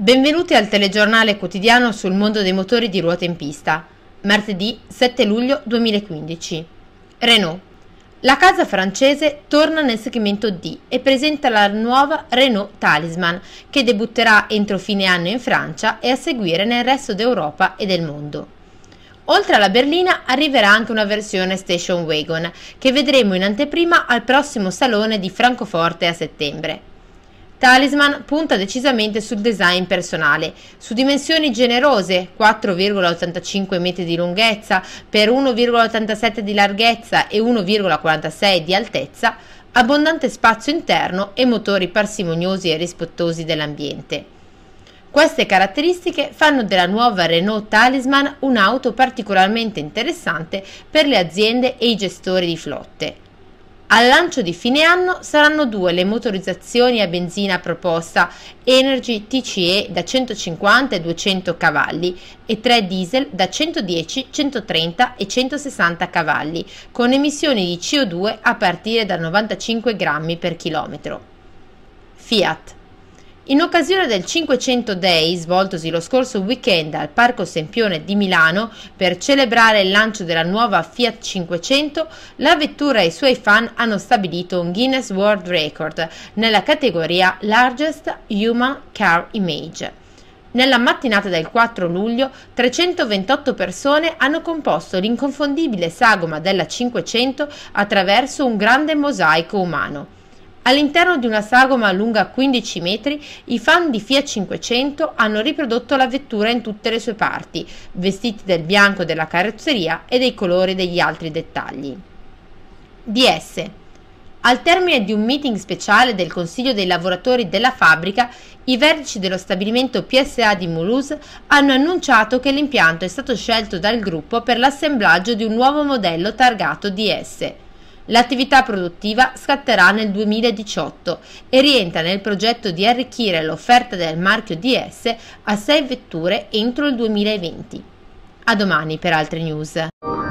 Benvenuti al telegiornale quotidiano sul mondo dei motori di ruota in pista, martedì 7 luglio 2015. Renault. La casa francese torna nel segmento D e presenta la nuova Renault Talisman, che debutterà entro fine anno in Francia e a seguire nel resto d'Europa e del mondo. Oltre alla berlina arriverà anche una versione station wagon che vedremo in anteprima al prossimo salone di Francoforte a settembre. Talisman punta decisamente sul design personale, su dimensioni generose, 4,85 metri di lunghezza per 1,87 di larghezza e 1,46 di altezza, abbondante spazio interno e motori parsimoniosi e rispettosi dell'ambiente. Queste caratteristiche fanno della nuova Renault Talisman un'auto particolarmente interessante per le aziende e i gestori di flotte. Al lancio di fine anno saranno due le motorizzazioni a benzina proposta Energy TCE da 150 e 200 cavalli e tre diesel da 110, 130 e 160 cavalli con emissioni di CO2 a partire da 95 grammi per chilometro. Fiat in occasione del 500 Day svoltosi lo scorso weekend al Parco Sempione di Milano per celebrare il lancio della nuova Fiat 500, la vettura e i suoi fan hanno stabilito un Guinness World Record nella categoria Largest Human Car Image. Nella mattinata del 4 luglio 328 persone hanno composto l'inconfondibile sagoma della 500 attraverso un grande mosaico umano. All'interno di una sagoma lunga 15 metri, i fan di Fiat 500 hanno riprodotto la vettura in tutte le sue parti, vestiti del bianco della carrozzeria e dei colori degli altri dettagli. DS al termine di un meeting speciale del Consiglio dei lavoratori della fabbrica, i vertici dello stabilimento PSA di Mulhouse hanno annunciato che l'impianto è stato scelto dal gruppo per l'assemblaggio di un nuovo modello targato DS. L'attività produttiva scatterà nel 2018 e rientra nel progetto di arricchire l'offerta del marchio DS a 6 vetture entro il 2020. A domani per altre news.